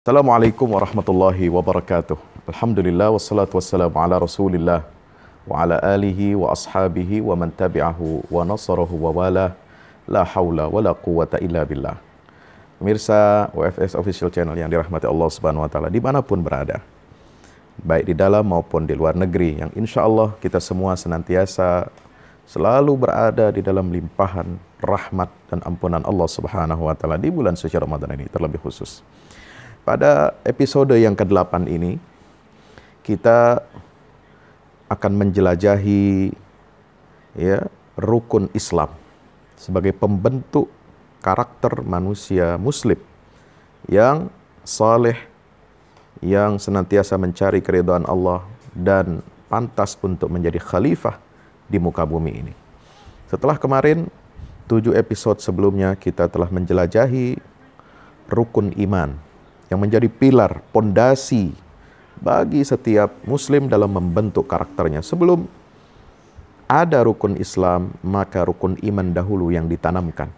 Assalamualaikum warahmatullahi wabarakatuh. Alhamdulillah wassalatu wassalamu ala Rasulillah wa ala alihi wa ashabihi wa man tabi'ahu wa nasarahu wa wala la haula wa la quwata illa billah. Pemirsa UFS Official Channel yang dirahmati Allah Subhanahu wa taala dimanapun berada. Baik di dalam maupun di luar negeri yang insya Allah kita semua senantiasa selalu berada di dalam limpahan rahmat dan ampunan Allah Subhanahu wa taala di bulan suci Ramadan ini terlebih khusus. Pada episode yang ke-8 ini, kita akan menjelajahi ya rukun Islam sebagai pembentuk karakter manusia muslim yang saleh yang senantiasa mencari keridhaan Allah dan pantas untuk menjadi khalifah di muka bumi ini. Setelah kemarin tujuh episode sebelumnya kita telah menjelajahi rukun iman yang menjadi pilar, pondasi bagi setiap muslim dalam membentuk karakternya. Sebelum ada rukun Islam, maka rukun iman dahulu yang ditanamkan.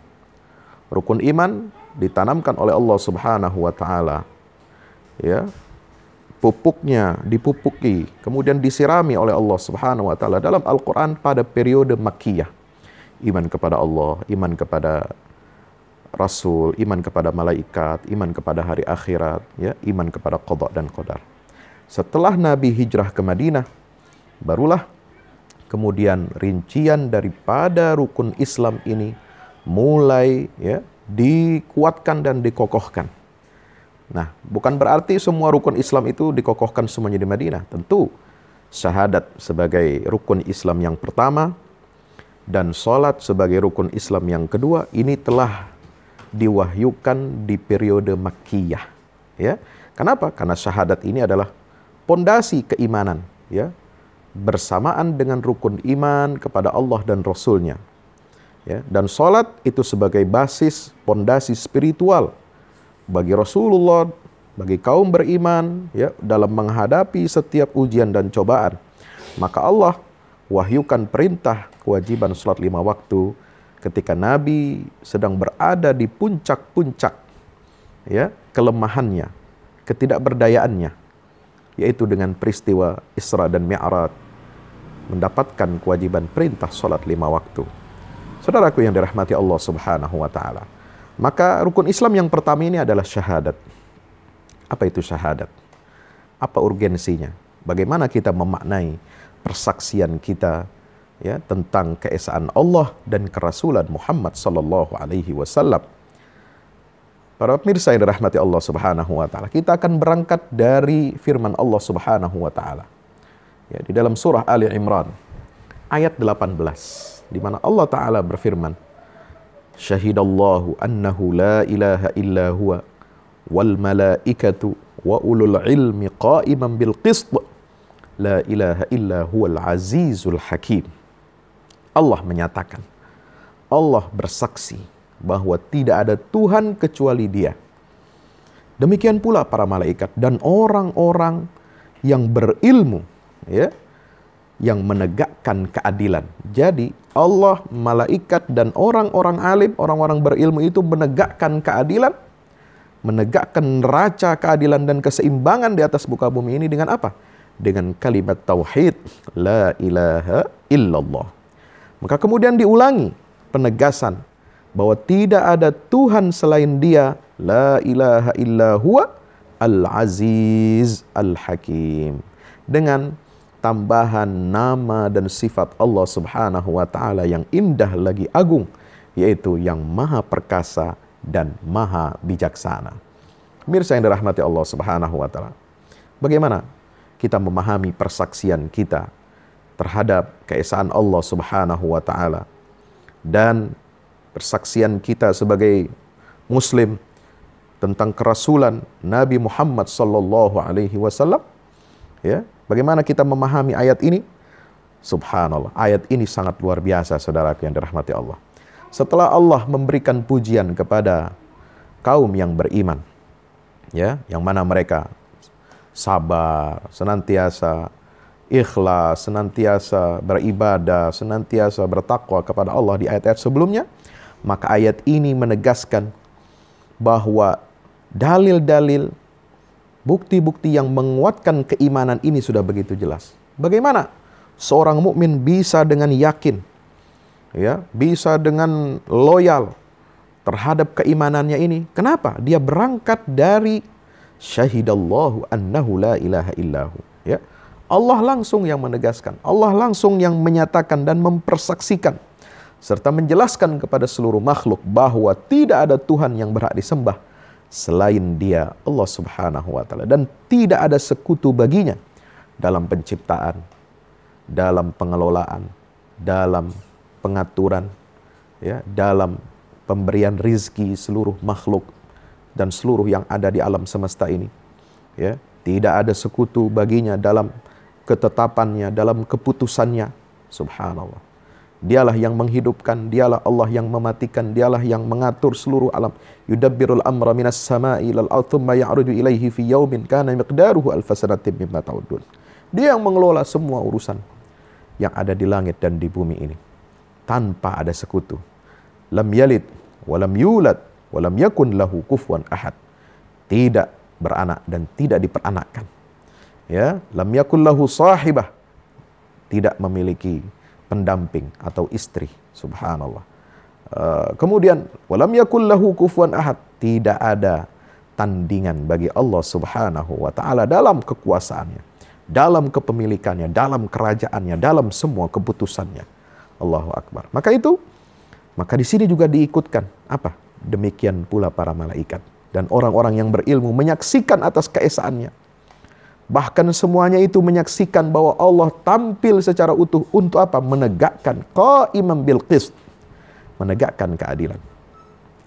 Rukun iman ditanamkan oleh Allah Subhanahu wa taala. Ya. Pupuknya dipupuki, kemudian disirami oleh Allah Subhanahu wa taala dalam Al-Qur'an pada periode Makkiyah. Iman kepada Allah, iman kepada rasul, iman kepada malaikat, iman kepada hari akhirat, ya, iman kepada qada dan qadar. Setelah Nabi hijrah ke Madinah, barulah kemudian rincian daripada rukun Islam ini mulai ya dikuatkan dan dikokohkan. Nah, bukan berarti semua rukun Islam itu dikokohkan semuanya di Madinah. Tentu syahadat sebagai rukun Islam yang pertama dan sholat sebagai rukun Islam yang kedua ini telah diwahyukan di periode Makkiyah. Ya. Kenapa? Karena syahadat ini adalah pondasi keimanan, ya. Bersamaan dengan rukun iman kepada Allah dan Rasulnya. Ya, dan sholat itu sebagai basis pondasi spiritual bagi Rasulullah, bagi kaum beriman ya dalam menghadapi setiap ujian dan cobaan. Maka Allah wahyukan perintah kewajiban sholat lima waktu ketika Nabi sedang berada di puncak-puncak ya kelemahannya, ketidakberdayaannya, yaitu dengan peristiwa Isra dan Mi'raj mendapatkan kewajiban perintah sholat lima waktu. Saudaraku yang dirahmati Allah Subhanahu wa taala. Maka rukun Islam yang pertama ini adalah syahadat. Apa itu syahadat? Apa urgensinya? Bagaimana kita memaknai persaksian kita ya tentang keesaan Allah dan kerasulan Muhammad sallallahu alaihi wasallam. Para pemirsa yang dirahmati Allah Subhanahu wa taala, kita akan berangkat dari firman Allah Subhanahu wa taala. Ya, di dalam surah Ali Imran ayat 18 di mana Allah taala berfirman, "Syahidallahu annahu la ilaha illa huwa wal malaikatu wa ulul ilmi qa'iman bil qist." La ilaha illa huwal azizul hakim. Allah menyatakan, Allah bersaksi bahwa tidak ada Tuhan kecuali Dia. Demikian pula para malaikat dan orang-orang yang berilmu, ya, yang menegakkan keadilan. Jadi Allah, malaikat dan orang-orang alim, orang-orang berilmu itu menegakkan keadilan, menegakkan neraca keadilan dan keseimbangan di atas muka bumi ini dengan apa? Dengan kalimat tauhid, la ilaha illallah. Maka kemudian diulangi penegasan bahwa tidak ada Tuhan selain Dia, la ilaha illa huwa al-aziz al-hakim. Dengan tambahan nama dan sifat Allah Subhanahu wa taala yang indah lagi agung yaitu yang maha perkasa dan maha bijaksana. Mirsa yang dirahmati Allah Subhanahu wa taala. Bagaimana kita memahami persaksian kita terhadap keesaan Allah Subhanahu wa taala. Dan persaksian kita sebagai muslim tentang kerasulan Nabi Muhammad sallallahu alaihi wasallam ya bagaimana kita memahami ayat ini subhanallah ayat ini sangat luar biasa saudaraku yang dirahmati Allah setelah Allah memberikan pujian kepada kaum yang beriman ya yang mana mereka sabar senantiasa ikhlas, senantiasa beribadah, senantiasa bertakwa kepada Allah di ayat-ayat sebelumnya, maka ayat ini menegaskan bahwa dalil-dalil bukti-bukti yang menguatkan keimanan ini sudah begitu jelas. Bagaimana seorang mukmin bisa dengan yakin ya, bisa dengan loyal terhadap keimanannya ini? Kenapa? Dia berangkat dari syahidallahu annahu la ilaha illahu Allah langsung yang menegaskan, Allah langsung yang menyatakan dan mempersaksikan serta menjelaskan kepada seluruh makhluk bahwa tidak ada Tuhan yang berhak disembah selain Dia Allah Subhanahu wa taala dan tidak ada sekutu baginya dalam penciptaan, dalam pengelolaan, dalam pengaturan, ya, dalam pemberian rizki seluruh makhluk dan seluruh yang ada di alam semesta ini. Ya, tidak ada sekutu baginya dalam ketetapannya, dalam keputusannya. Subhanallah. Dialah yang menghidupkan, dialah Allah yang mematikan, dialah yang mengatur seluruh alam. Yudabbirul amra minas sama'i ilal ard thumma ya'rudu ilaihi fi yaumin kana miqdaruhu alfasanatin mimma ta'udun. Dia yang mengelola semua urusan yang ada di langit dan di bumi ini tanpa ada sekutu. Lam yalid walam yulad walam yakun lahu kufuwan ahad. Tidak beranak dan tidak diperanakkan ya lam yakullahu sahibah tidak memiliki pendamping atau istri subhanallah uh, kemudian walam yakullahu kufuan ahad tidak ada tandingan bagi Allah subhanahu wa taala dalam kekuasaannya dalam kepemilikannya dalam kerajaannya dalam semua keputusannya Allahu akbar maka itu maka di sini juga diikutkan apa demikian pula para malaikat dan orang-orang yang berilmu menyaksikan atas keesaannya Bahkan semuanya itu menyaksikan bahwa Allah tampil secara utuh untuk apa? Menegakkan qaimam bil qist. Menegakkan keadilan.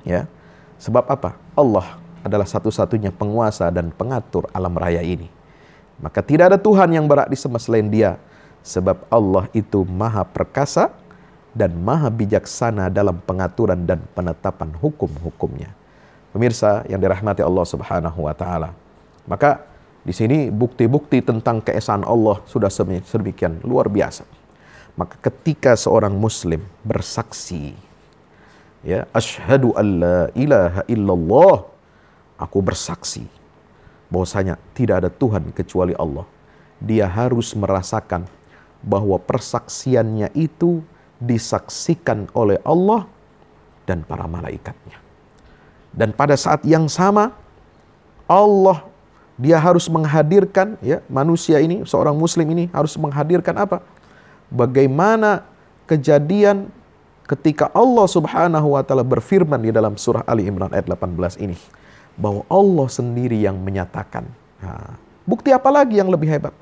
Ya. Sebab apa? Allah adalah satu-satunya penguasa dan pengatur alam raya ini. Maka tidak ada Tuhan yang berhak sema selain Dia. Sebab Allah itu maha perkasa dan maha bijaksana dalam pengaturan dan penetapan hukum-hukumnya. Pemirsa yang dirahmati Allah Subhanahu wa taala. Maka di sini bukti-bukti tentang keesaan Allah sudah sedemikian luar biasa. Maka ketika seorang muslim bersaksi ya asyhadu alla ilaha illallah aku bersaksi bahwasanya tidak ada Tuhan kecuali Allah. Dia harus merasakan bahwa persaksiannya itu disaksikan oleh Allah dan para malaikatnya. Dan pada saat yang sama Allah dia harus menghadirkan ya manusia ini, seorang muslim ini harus menghadirkan apa? Bagaimana kejadian ketika Allah Subhanahu wa taala berfirman di dalam surah Ali Imran ayat 18 ini bahwa Allah sendiri yang menyatakan. Nah, bukti apa lagi yang lebih hebat?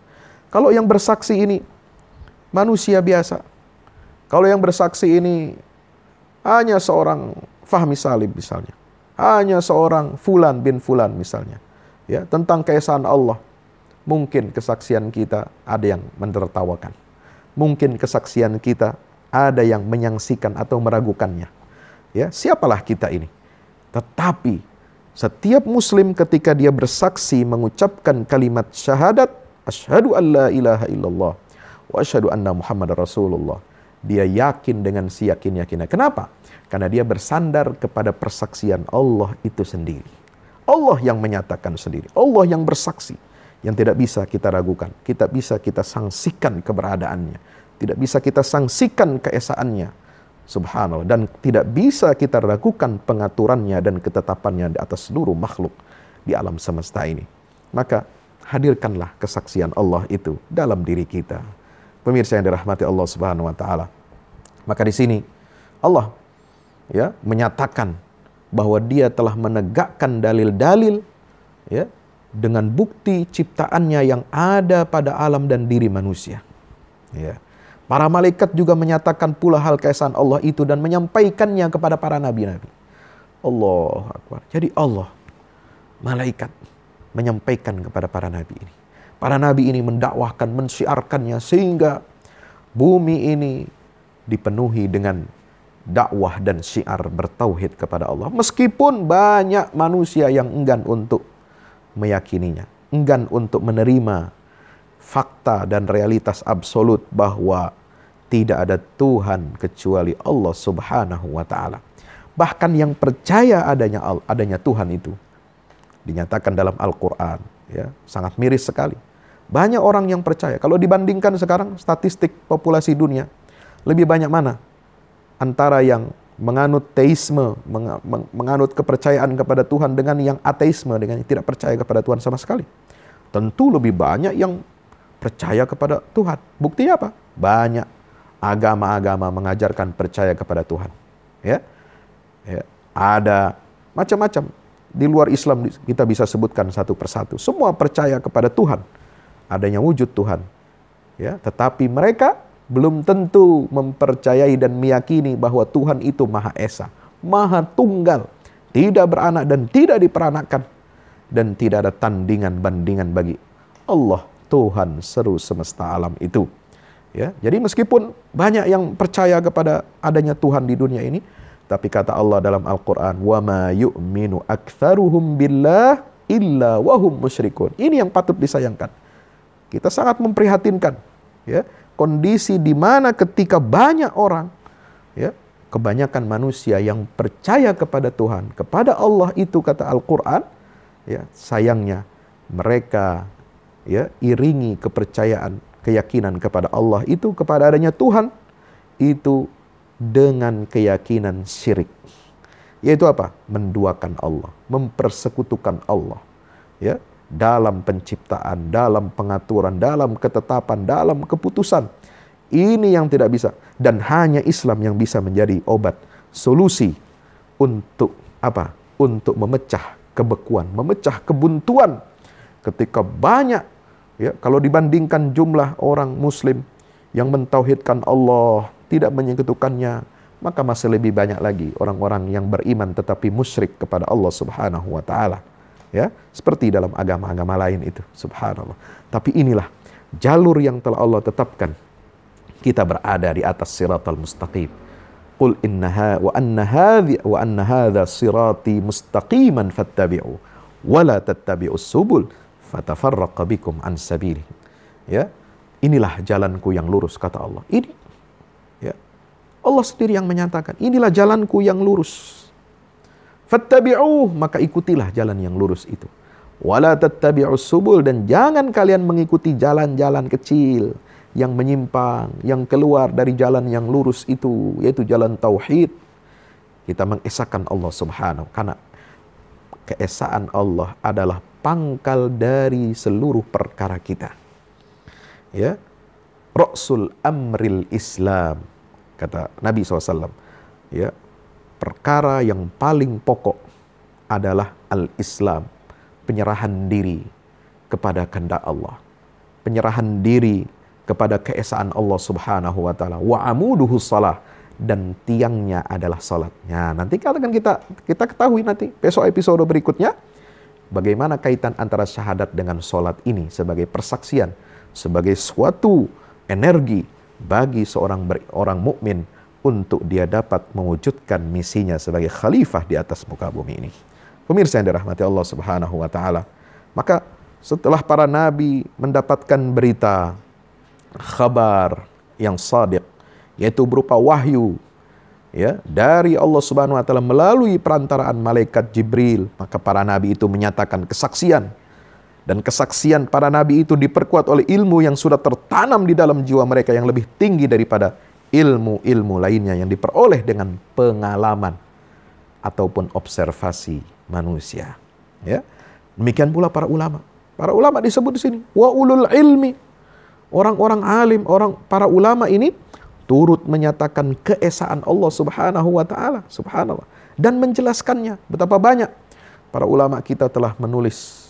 Kalau yang bersaksi ini manusia biasa. Kalau yang bersaksi ini hanya seorang Fahmi Salib misalnya. Hanya seorang Fulan bin Fulan misalnya ya tentang keesaan Allah, mungkin kesaksian kita ada yang mentertawakan. Mungkin kesaksian kita ada yang menyaksikan atau meragukannya. Ya, siapalah kita ini? Tetapi setiap muslim ketika dia bersaksi mengucapkan kalimat syahadat asyhadu alla ilaha illallah wa asyhadu anna muhammad rasulullah dia yakin dengan si yakin yakinnya kenapa karena dia bersandar kepada persaksian Allah itu sendiri Allah yang menyatakan sendiri, Allah yang bersaksi, yang tidak bisa kita ragukan, kita bisa kita sangsikan keberadaannya, tidak bisa kita sangsikan keesaannya, subhanallah, dan tidak bisa kita ragukan pengaturannya dan ketetapannya di atas seluruh makhluk di alam semesta ini. Maka hadirkanlah kesaksian Allah itu dalam diri kita. Pemirsa yang dirahmati Allah Subhanahu wa taala. Maka di sini Allah ya menyatakan bahwa dia telah menegakkan dalil-dalil ya dengan bukti ciptaannya yang ada pada alam dan diri manusia. Ya. Para malaikat juga menyatakan pula hal keesaan Allah itu dan menyampaikannya kepada para nabi-nabi. Allah Akbar. Jadi Allah, malaikat menyampaikan kepada para nabi ini. Para nabi ini mendakwahkan, mensiarkannya sehingga bumi ini dipenuhi dengan dakwah dan syiar bertauhid kepada Allah. Meskipun banyak manusia yang enggan untuk meyakininya, enggan untuk menerima fakta dan realitas absolut bahwa tidak ada Tuhan kecuali Allah Subhanahu wa taala. Bahkan yang percaya adanya adanya Tuhan itu dinyatakan dalam Al-Qur'an, ya, sangat miris sekali. Banyak orang yang percaya. Kalau dibandingkan sekarang statistik populasi dunia, lebih banyak mana antara yang menganut teisme, menganut kepercayaan kepada Tuhan dengan yang ateisme, dengan yang tidak percaya kepada Tuhan sama sekali. Tentu lebih banyak yang percaya kepada Tuhan. Buktinya apa? Banyak agama-agama mengajarkan percaya kepada Tuhan. Ya, ya ada macam-macam di luar Islam kita bisa sebutkan satu persatu. Semua percaya kepada Tuhan, adanya wujud Tuhan. Ya, tetapi mereka belum tentu mempercayai dan meyakini bahwa Tuhan itu Maha Esa, Maha Tunggal, tidak beranak dan tidak diperanakan, dan tidak ada tandingan bandingan bagi Allah Tuhan seru semesta alam itu. Ya, jadi meskipun banyak yang percaya kepada adanya Tuhan di dunia ini, tapi kata Allah dalam Al-Qur'an, "Wa يُؤْمِنُ أَكْثَرُهُمْ بِاللَّهِ إِلَّا وَهُمْ wahum Ini yang patut disayangkan. Kita sangat memprihatinkan, ya kondisi di mana ketika banyak orang ya kebanyakan manusia yang percaya kepada Tuhan, kepada Allah itu kata Al-Qur'an ya sayangnya mereka ya iringi kepercayaan, keyakinan kepada Allah itu kepada adanya Tuhan itu dengan keyakinan syirik. Yaitu apa? Menduakan Allah, mempersekutukan Allah. Ya, dalam penciptaan, dalam pengaturan, dalam ketetapan, dalam keputusan. Ini yang tidak bisa dan hanya Islam yang bisa menjadi obat solusi untuk apa? Untuk memecah kebekuan, memecah kebuntuan. Ketika banyak ya, kalau dibandingkan jumlah orang muslim yang mentauhidkan Allah, tidak menyekutukannya, maka masih lebih banyak lagi orang-orang yang beriman tetapi musyrik kepada Allah Subhanahu wa taala ya seperti dalam agama-agama lain itu subhanallah tapi inilah jalur yang telah Allah tetapkan kita berada di atas siratal mustaqim qul innaha wa anna hadhi wa anna hadha sirati mustaqiman fattabi'u wa la tattabi'us subul fatafarraqa bikum an sabili ya inilah jalanku yang lurus kata Allah ini ya Allah sendiri yang menyatakan inilah jalanku yang lurus Fattabi'uh, maka ikutilah jalan yang lurus itu. Wala tattabi'us subul dan jangan kalian mengikuti jalan-jalan kecil yang menyimpang, yang keluar dari jalan yang lurus itu, yaitu jalan tauhid. Kita mengesahkan Allah Subhanahu karena keesaan Allah adalah pangkal dari seluruh perkara kita. Ya. Rasul amril Islam kata Nabi SAW. Ya, perkara yang paling pokok adalah al-Islam, penyerahan diri kepada kehendak Allah, penyerahan diri kepada keesaan Allah Subhanahu wa taala. Wa amuduhu salah dan tiangnya adalah salatnya. Nanti akan kita kita ketahui nanti besok episode berikutnya bagaimana kaitan antara syahadat dengan salat ini sebagai persaksian, sebagai suatu energi bagi seorang orang mukmin untuk dia dapat mewujudkan misinya sebagai khalifah di atas muka bumi ini. Pemirsa yang dirahmati Allah Subhanahu wa taala, maka setelah para nabi mendapatkan berita kabar yang sadiq yaitu berupa wahyu ya dari Allah Subhanahu wa taala melalui perantaraan malaikat Jibril maka para nabi itu menyatakan kesaksian dan kesaksian para nabi itu diperkuat oleh ilmu yang sudah tertanam di dalam jiwa mereka yang lebih tinggi daripada ilmu-ilmu lainnya yang diperoleh dengan pengalaman ataupun observasi manusia. Ya. Demikian pula para ulama. Para ulama disebut di sini wa ulul ilmi. Orang-orang alim, orang para ulama ini turut menyatakan keesaan Allah Subhanahu wa taala, subhanallah, dan menjelaskannya betapa banyak para ulama kita telah menulis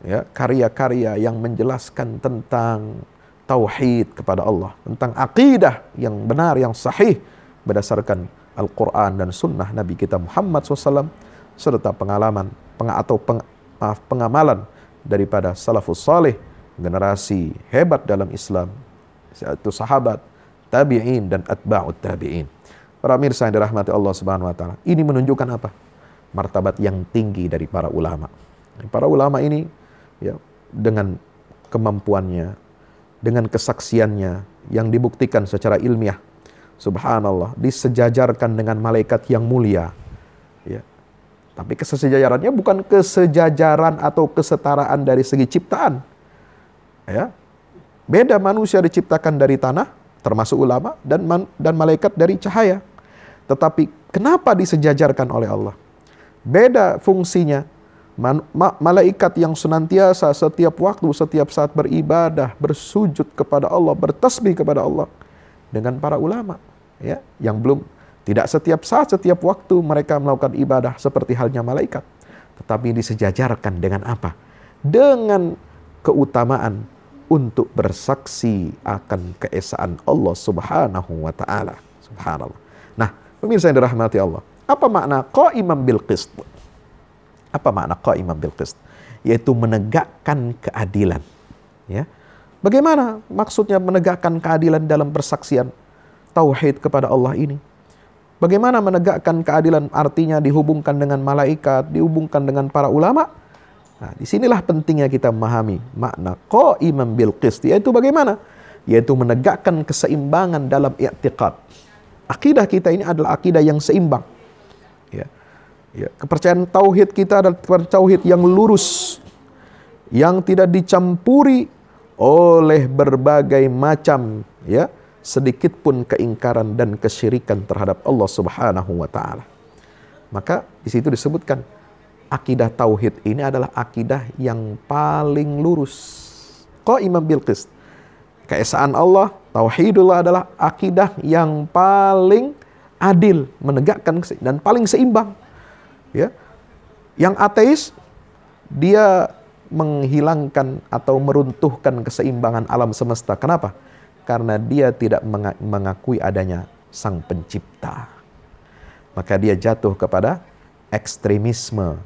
ya karya-karya yang menjelaskan tentang tauhid kepada Allah, tentang akidah yang benar, yang sahih berdasarkan Al-Quran dan Sunnah Nabi kita Muhammad SAW, serta pengalaman peng, atau peng, maaf, pengamalan daripada salafus salih generasi hebat dalam Islam, yaitu sahabat, tabi'in, dan atba'ut tabi'in. Para mirsa yang dirahmati Allah Subhanahu wa taala. Ini menunjukkan apa? Martabat yang tinggi dari para ulama. Para ulama ini ya dengan kemampuannya, dengan kesaksiannya yang dibuktikan secara ilmiah. Subhanallah, disejajarkan dengan malaikat yang mulia. Ya. Tapi kesejajarannya bukan kesejajaran atau kesetaraan dari segi ciptaan. Ya. Beda manusia diciptakan dari tanah, termasuk ulama, dan, man, dan malaikat dari cahaya. Tetapi kenapa disejajarkan oleh Allah? Beda fungsinya, malaikat yang senantiasa setiap waktu, setiap saat beribadah, bersujud kepada Allah, bertasbih kepada Allah dengan para ulama ya yang belum tidak setiap saat, setiap waktu mereka melakukan ibadah seperti halnya malaikat, tetapi disejajarkan dengan apa? Dengan keutamaan untuk bersaksi akan keesaan Allah Subhanahu wa taala. Subhanallah. Nah, pemirsa yang dirahmati Allah, apa makna qa'iman bil qist? Apa makna qa'iman bil qist? Yaitu menegakkan keadilan. Ya. Bagaimana maksudnya menegakkan keadilan dalam persaksian tauhid kepada Allah ini? Bagaimana menegakkan keadilan artinya dihubungkan dengan malaikat, dihubungkan dengan para ulama? Nah, disinilah pentingnya kita memahami makna qa'iman bil qist, yaitu bagaimana? Yaitu menegakkan keseimbangan dalam i'tiqad. Akidah kita ini adalah akidah yang seimbang. Ya. Ya, kepercayaan tauhid kita adalah kepercayaan tauhid yang lurus, yang tidak dicampuri oleh berbagai macam ya sedikit pun keingkaran dan kesyirikan terhadap Allah Subhanahu wa taala. Maka di situ disebutkan akidah tauhid ini adalah akidah yang paling lurus. Kok Imam Bilqis? Keesaan Allah, tauhidullah adalah akidah yang paling adil, menegakkan dan paling seimbang. Ya. Yang ateis dia menghilangkan atau meruntuhkan keseimbangan alam semesta. Kenapa? Karena dia tidak mengakui adanya Sang Pencipta. Maka dia jatuh kepada ekstremisme.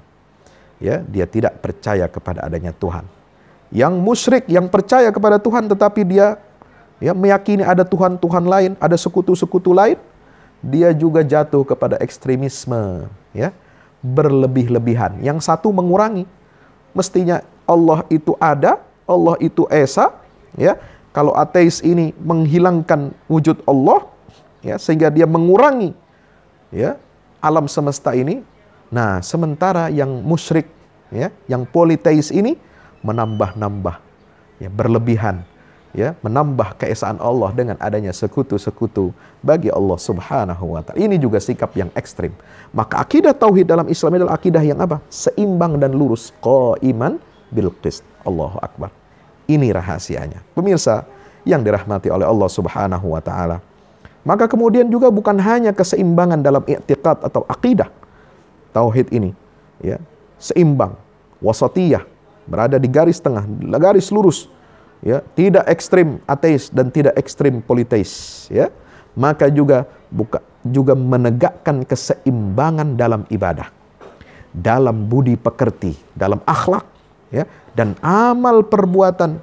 Ya, dia tidak percaya kepada adanya Tuhan. Yang musyrik yang percaya kepada Tuhan tetapi dia ya meyakini ada tuhan-tuhan lain, ada sekutu-sekutu lain, dia juga jatuh kepada ekstremisme, ya berlebih-lebihan. Yang satu mengurangi. Mestinya Allah itu ada, Allah itu esa, ya. Kalau ateis ini menghilangkan wujud Allah, ya, sehingga dia mengurangi ya alam semesta ini. Nah, sementara yang musyrik ya, yang politeis ini menambah-nambah ya berlebihan ya menambah keesaan Allah dengan adanya sekutu-sekutu bagi Allah Subhanahu wa taala. Ini juga sikap yang ekstrim. Maka akidah tauhid dalam Islam adalah akidah yang apa? Seimbang dan lurus. Qaiman bil qist. Allahu akbar. Ini rahasianya. Pemirsa yang dirahmati oleh Allah Subhanahu wa taala. Maka kemudian juga bukan hanya keseimbangan dalam i'tiqad atau akidah tauhid ini, ya. Seimbang, wasatiyah, berada di garis tengah, garis lurus ya, tidak ekstrim ateis dan tidak ekstrim politeis, ya. Maka juga buka, juga menegakkan keseimbangan dalam ibadah, dalam budi pekerti, dalam akhlak, ya, dan amal perbuatan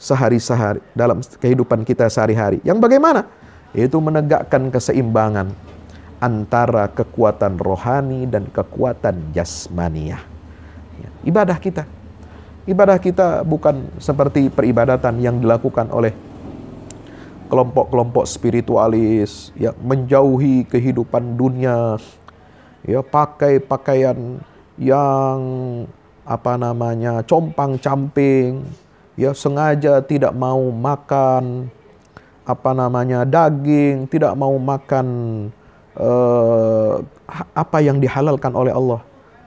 sehari hari dalam kehidupan kita sehari-hari. Yang bagaimana? Yaitu menegakkan keseimbangan antara kekuatan rohani dan kekuatan jasmaniah. Ya, ibadah kita Ibadah kita bukan seperti peribadatan yang dilakukan oleh kelompok-kelompok spiritualis yang menjauhi kehidupan dunia, ya pakai pakaian yang apa namanya compang camping, ya sengaja tidak mau makan apa namanya daging, tidak mau makan eh, apa yang dihalalkan oleh Allah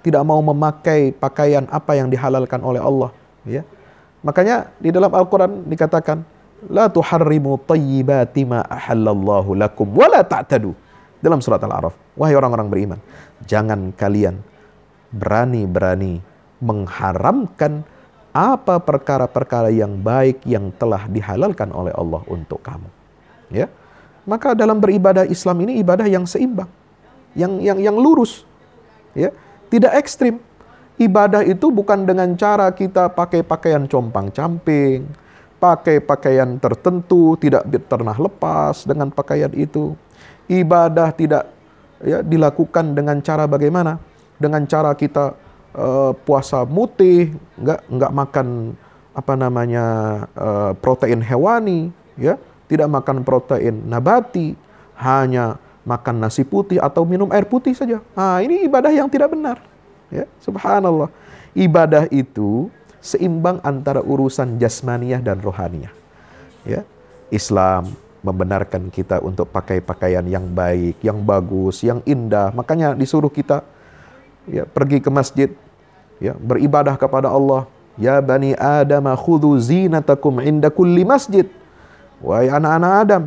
tidak mau memakai pakaian apa yang dihalalkan oleh Allah, ya. Makanya di dalam Al-Qur'an dikatakan la tuharrimu thayyibati ma ahallallahu lakum wa la ta'tadu. Dalam surat Al-A'raf, wahai orang-orang beriman, jangan kalian berani-berani mengharamkan apa perkara-perkara yang baik yang telah dihalalkan oleh Allah untuk kamu. Ya. Maka dalam beribadah Islam ini ibadah yang seimbang, yang yang yang lurus. Ya. Tidak ekstrim. Ibadah itu bukan dengan cara kita pakai pakaian compang-camping, pakai pakaian tertentu, tidak pernah lepas dengan pakaian itu. Ibadah tidak ya, dilakukan dengan cara bagaimana? Dengan cara kita uh, puasa mutih, nggak nggak makan apa namanya uh, protein hewani, ya, tidak makan protein nabati, hanya makan nasi putih atau minum air putih saja. Nah, ini ibadah yang tidak benar. Ya, subhanallah. Ibadah itu seimbang antara urusan jasmaniah dan rohaniah. Ya, Islam membenarkan kita untuk pakai pakaian yang baik, yang bagus, yang indah. Makanya disuruh kita ya, pergi ke masjid, ya, beribadah kepada Allah. Ya bani Adam, khudhu zinatakum inda kulli masjid. Wahai anak-anak Adam,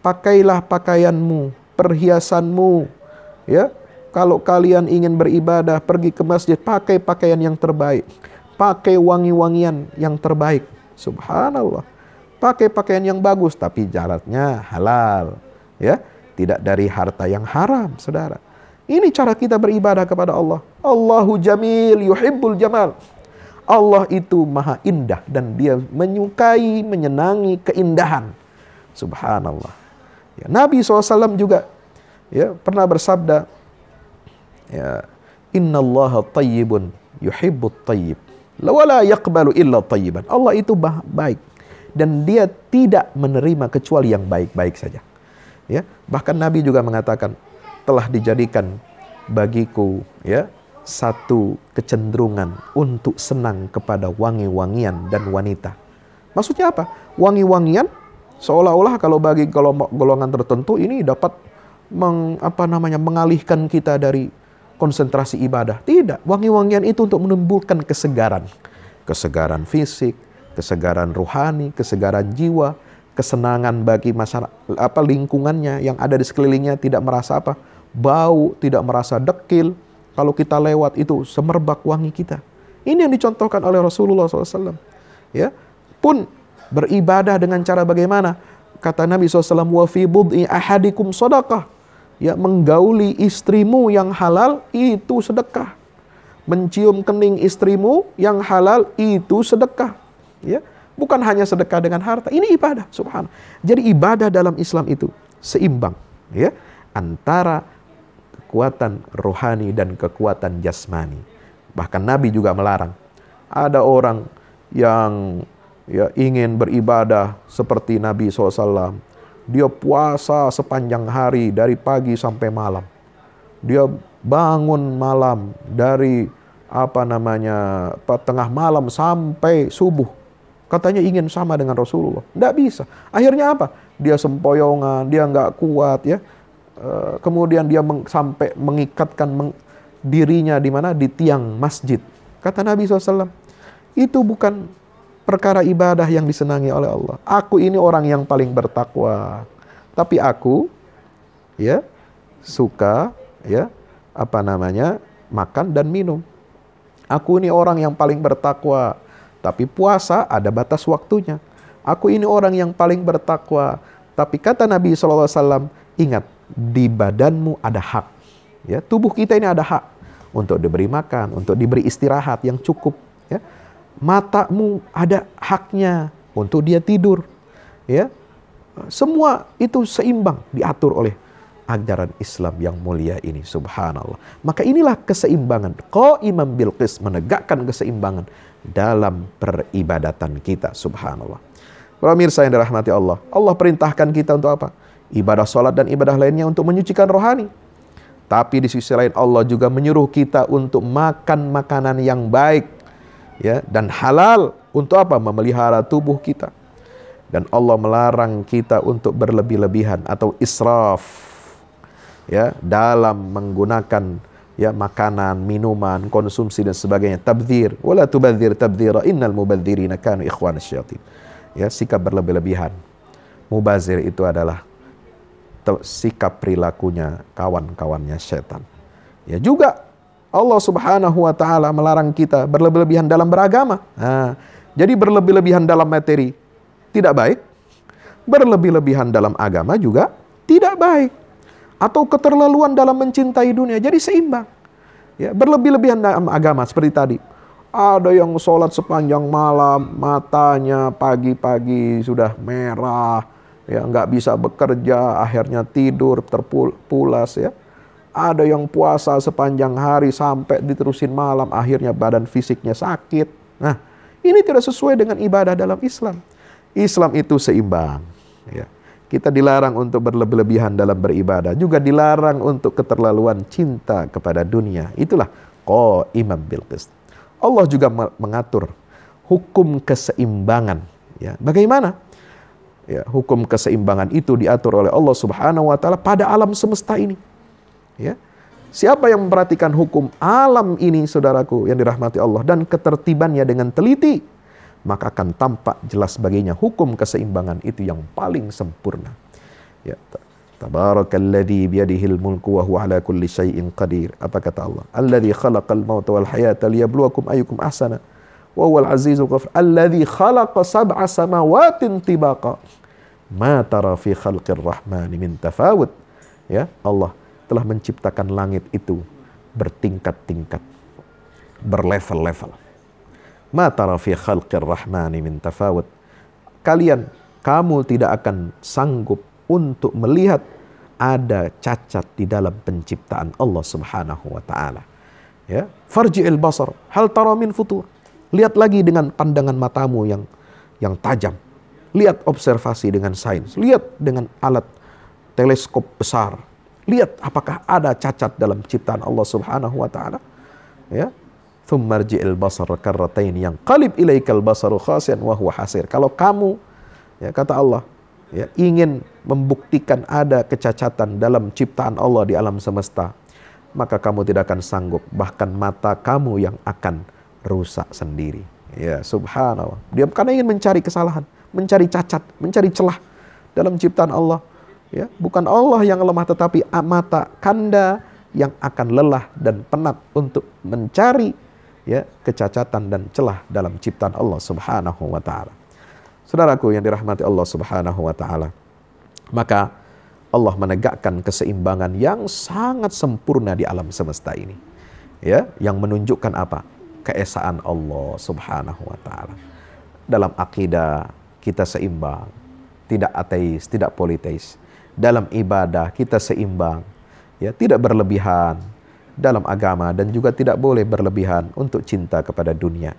pakailah pakaianmu perhiasanmu. Ya, kalau kalian ingin beribadah, pergi ke masjid, pakai pakaian yang terbaik. Pakai wangi-wangian yang terbaik. Subhanallah. Pakai pakaian yang bagus, tapi jaraknya halal. Ya, tidak dari harta yang haram, saudara. Ini cara kita beribadah kepada Allah. Allahu jamil yuhibbul jamal. Allah itu maha indah dan dia menyukai, menyenangi keindahan. Subhanallah. Ya, Nabi SAW juga ya, pernah bersabda, ya, Inna Allah tayyibun yuhibbut tayyib. Lawala yakbalu illa tayyiban. Allah itu baik. Dan dia tidak menerima kecuali yang baik-baik saja. Ya, bahkan Nabi juga mengatakan, telah dijadikan bagiku ya satu kecenderungan untuk senang kepada wangi-wangian dan wanita. Maksudnya apa? Wangi-wangian Seolah-olah kalau bagi kelompok golongan tertentu ini dapat meng, apa namanya mengalihkan kita dari konsentrasi ibadah. Tidak, wangi-wangian itu untuk menimbulkan kesegaran. Kesegaran fisik, kesegaran rohani, kesegaran jiwa, kesenangan bagi masyarakat apa lingkungannya yang ada di sekelilingnya tidak merasa apa bau, tidak merasa dekil. Kalau kita lewat itu semerbak wangi kita. Ini yang dicontohkan oleh Rasulullah SAW. Ya, pun Beribadah dengan cara bagaimana? Kata Nabi SAW, wa fi bud'i ahadikum sodakah. Ya, menggauli istrimu yang halal itu sedekah. Mencium kening istrimu yang halal itu sedekah. Ya, bukan hanya sedekah dengan harta. Ini ibadah, subhanallah. Jadi ibadah dalam Islam itu seimbang, ya, antara kekuatan rohani dan kekuatan jasmani. Bahkan Nabi juga melarang. Ada orang yang ya ingin beribadah seperti Nabi SAW. Dia puasa sepanjang hari dari pagi sampai malam. Dia bangun malam dari apa namanya tengah malam sampai subuh. Katanya ingin sama dengan Rasulullah. Tidak bisa. Akhirnya apa? Dia sempoyongan, dia nggak kuat ya. Eh, kemudian dia meng, sampai mengikatkan meng, dirinya di mana di tiang masjid. Kata Nabi SAW, itu bukan perkara ibadah yang disenangi oleh Allah. Aku ini orang yang paling bertakwa. Tapi aku ya suka ya apa namanya makan dan minum. Aku ini orang yang paling bertakwa, tapi puasa ada batas waktunya. Aku ini orang yang paling bertakwa, tapi kata Nabi SAW, ingat di badanmu ada hak. Ya, tubuh kita ini ada hak untuk diberi makan, untuk diberi istirahat yang cukup. Ya matamu ada haknya untuk dia tidur. Ya. Semua itu seimbang diatur oleh ajaran Islam yang mulia ini subhanallah. Maka inilah keseimbangan. Qaimam imam bilqis menegakkan keseimbangan dalam peribadatan kita subhanallah. Para mirsa yang dirahmati Allah, Allah perintahkan kita untuk apa? Ibadah solat dan ibadah lainnya untuk menyucikan rohani. Tapi di sisi lain Allah juga menyuruh kita untuk makan makanan yang baik ya dan halal untuk apa? Memelihara tubuh kita. Dan Allah melarang kita untuk berlebih-lebihan atau israf ya dalam menggunakan ya makanan, minuman, konsumsi dan sebagainya. Tabdzir, wala tubadzir tabdzira innal mubadzirina kanu ikhwan syayatin. Ya, sikap berlebih-lebihan. Mubazir itu adalah sikap perilakunya kawan-kawannya setan. Ya juga Allah Subhanahu wa taala melarang kita berlebihan dalam beragama. Nah, jadi berlebihan dalam materi tidak baik. Berlebihan dalam agama juga tidak baik. Atau keterlaluan dalam mencintai dunia. Jadi seimbang. Ya, berlebihan dalam agama seperti tadi. Ada yang sholat sepanjang malam, matanya pagi-pagi sudah merah, ya nggak bisa bekerja, akhirnya tidur terpulas ya ada yang puasa sepanjang hari sampai diterusin malam, akhirnya badan fisiknya sakit. Nah, ini tidak sesuai dengan ibadah dalam Islam. Islam itu seimbang. Ya. Kita dilarang untuk berlebihan dalam beribadah, juga dilarang untuk keterlaluan cinta kepada dunia. Itulah ko imam Allah juga mengatur hukum keseimbangan. Ya, bagaimana? Ya, hukum keseimbangan itu diatur oleh Allah Subhanahu wa taala pada alam semesta ini. Ya. Siapa yang memperhatikan hukum alam ini saudaraku yang dirahmati Allah dan ketertibannya dengan teliti, maka akan tampak jelas baginya hukum keseimbangan itu yang paling sempurna. Ya. Tabarakalladzi biyadihil mulku wa huwa ala kulli syai'in qadir. Apa kata Allah? Alladzi khalaqal mauta wal hayata liyabluwakum ayyukum ahsana wa huwal azizul ghafur. Alladzi khalaqa sab'a samawati tibaqa. Ma tara fi khalqir rahmani min tafawut. Ya, Allah telah menciptakan langit itu bertingkat-tingkat, berlevel-level. Mata rafi khalqir rahmani min tafawud. Kalian, kamu tidak akan sanggup untuk melihat ada cacat di dalam penciptaan Allah Subhanahu wa taala. Ya, farji'il basar, hal tara min futur. Lihat lagi dengan pandangan matamu yang yang tajam. Lihat observasi dengan sains, lihat dengan alat teleskop besar, Lihat apakah ada cacat dalam ciptaan Allah Subhanahu wa taala. Ya. Tsummarji'il basar karratain yang qalib ilaikal basaru khasian wa huwa hasir. Kalau kamu ya kata Allah ya ingin membuktikan ada kecacatan dalam ciptaan Allah di alam semesta, maka kamu tidak akan sanggup bahkan mata kamu yang akan rusak sendiri. Ya, subhanallah. Dia karena ingin mencari kesalahan, mencari cacat, mencari celah dalam ciptaan Allah. Ya, bukan Allah yang lemah tetapi mata kanda yang akan lelah dan penat untuk mencari ya kecacatan dan celah dalam ciptaan Allah Subhanahu wa taala. Saudaraku yang dirahmati Allah Subhanahu wa taala. Maka Allah menegakkan keseimbangan yang sangat sempurna di alam semesta ini. Ya, yang menunjukkan apa? Keesaan Allah Subhanahu wa taala. Dalam akidah kita seimbang, tidak ateis, tidak politeis dalam ibadah kita seimbang ya tidak berlebihan dalam agama dan juga tidak boleh berlebihan untuk cinta kepada dunia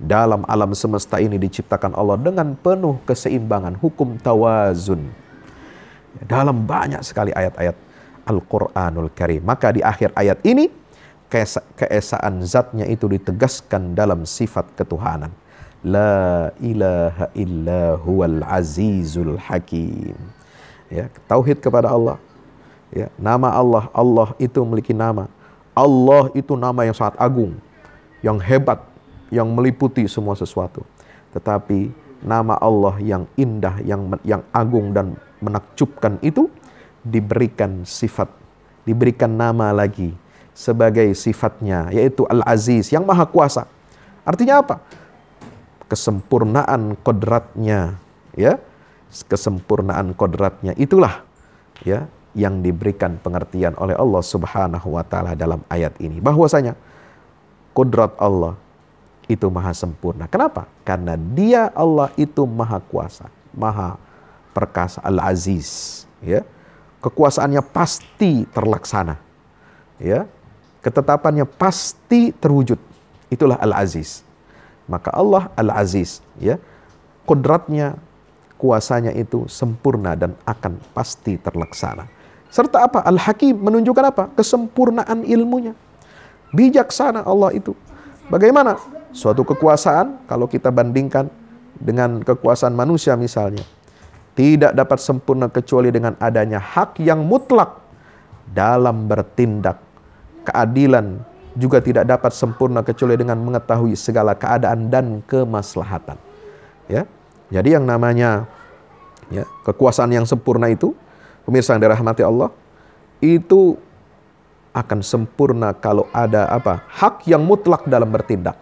dalam alam semesta ini diciptakan Allah dengan penuh keseimbangan hukum tawazun dalam banyak sekali ayat-ayat Al-Quranul Karim maka di akhir ayat ini keesa keesaan zatnya itu ditegaskan dalam sifat ketuhanan La ilaha illa huwal azizul hakim ya tauhid kepada Allah ya nama Allah Allah itu memiliki nama Allah itu nama yang sangat agung yang hebat yang meliputi semua sesuatu tetapi nama Allah yang indah yang yang agung dan menakjubkan itu diberikan sifat diberikan nama lagi sebagai sifatnya yaitu Al-Aziz yang maha kuasa artinya apa kesempurnaan kodratnya ya kesempurnaan kodratnya itulah ya yang diberikan pengertian oleh Allah Subhanahu wa taala dalam ayat ini bahwasanya kodrat Allah itu maha sempurna. Kenapa? Karena dia Allah itu maha kuasa, maha perkasa al-aziz, ya. Kekuasaannya pasti terlaksana. Ya. Ketetapannya pasti terwujud. Itulah al-aziz. Maka Allah al-aziz, ya. Kodratnya kuasanya itu sempurna dan akan pasti terlaksana. Serta apa? Al-Hakim menunjukkan apa? Kesempurnaan ilmunya. Bijaksana Allah itu. Bagaimana? Suatu kekuasaan kalau kita bandingkan dengan kekuasaan manusia misalnya. Tidak dapat sempurna kecuali dengan adanya hak yang mutlak dalam bertindak. Keadilan juga tidak dapat sempurna kecuali dengan mengetahui segala keadaan dan kemaslahatan. Ya, jadi yang namanya ya, kekuasaan yang sempurna itu, pemirsa yang dirahmati Allah, itu akan sempurna kalau ada apa? Hak yang mutlak dalam bertindak.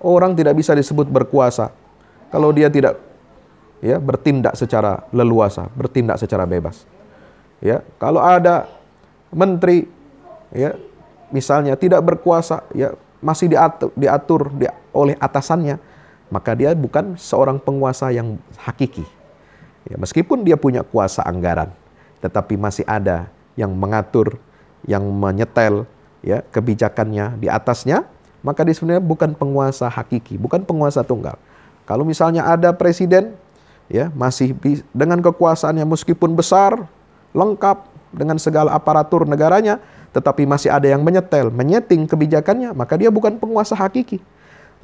Orang tidak bisa disebut berkuasa kalau dia tidak ya bertindak secara leluasa, bertindak secara bebas. Ya, kalau ada menteri ya misalnya tidak berkuasa ya masih diatur diatur di, oleh atasannya maka dia bukan seorang penguasa yang hakiki. Ya, meskipun dia punya kuasa anggaran, tetapi masih ada yang mengatur, yang menyetel ya kebijakannya di atasnya, maka dia sebenarnya bukan penguasa hakiki, bukan penguasa tunggal. Kalau misalnya ada presiden ya masih dengan kekuasaannya meskipun besar, lengkap dengan segala aparatur negaranya, tetapi masih ada yang menyetel, menyeting kebijakannya, maka dia bukan penguasa hakiki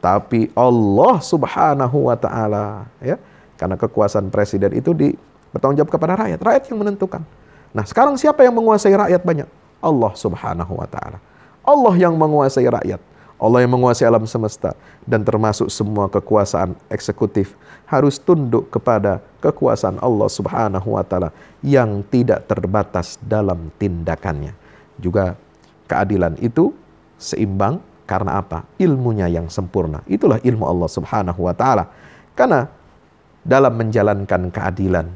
tapi Allah Subhanahu wa taala ya. Karena kekuasaan presiden itu di bertanggung jawab kepada rakyat, rakyat yang menentukan. Nah, sekarang siapa yang menguasai rakyat banyak? Allah Subhanahu wa taala. Allah yang menguasai rakyat. Allah yang menguasai alam semesta dan termasuk semua kekuasaan eksekutif harus tunduk kepada kekuasaan Allah Subhanahu wa taala yang tidak terbatas dalam tindakannya. Juga keadilan itu seimbang karena apa? Ilmunya yang sempurna. Itulah ilmu Allah Subhanahu wa taala. Karena dalam menjalankan keadilan,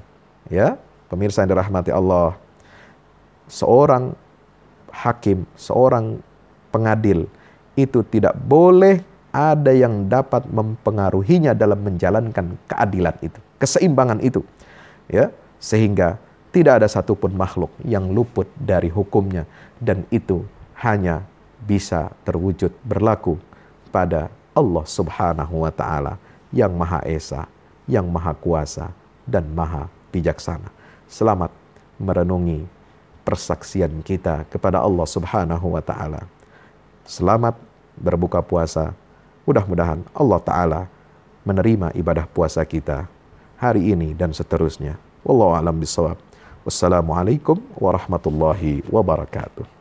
ya, pemirsa yang dirahmati Allah, seorang hakim, seorang pengadil itu tidak boleh ada yang dapat mempengaruhinya dalam menjalankan keadilan itu, keseimbangan itu. Ya, sehingga tidak ada satupun makhluk yang luput dari hukumnya dan itu hanya bisa terwujud berlaku pada Allah Subhanahu wa taala yang Maha Esa, yang Maha Kuasa dan Maha Bijaksana. Selamat merenungi persaksian kita kepada Allah Subhanahu wa taala. Selamat berbuka puasa. Mudah-mudahan Allah taala menerima ibadah puasa kita hari ini dan seterusnya. Wallahu alam bisawab. Wassalamualaikum warahmatullahi wabarakatuh.